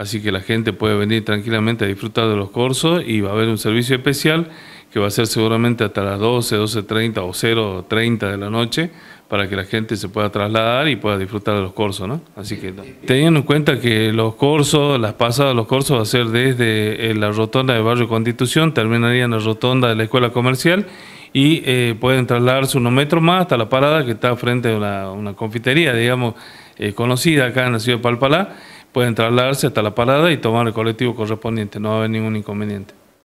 así que la gente puede venir tranquilamente a disfrutar de los cursos y va a haber un servicio especial que va a ser seguramente hasta las 12, 12.30 o 0.30 de la noche para que la gente se pueda trasladar y pueda disfrutar de los cursos, ¿no? Así que teniendo en cuenta que los cursos, las pasadas de los cursos va a ser desde eh, la rotonda del barrio Constitución, terminaría en la rotonda de la escuela comercial y eh, pueden trasladarse unos metros más hasta la parada que está frente a una, confitería, digamos, eh, conocida acá en la ciudad de Palpalá pueden trasladarse hasta la parada y tomar el colectivo correspondiente, no va a haber ningún inconveniente.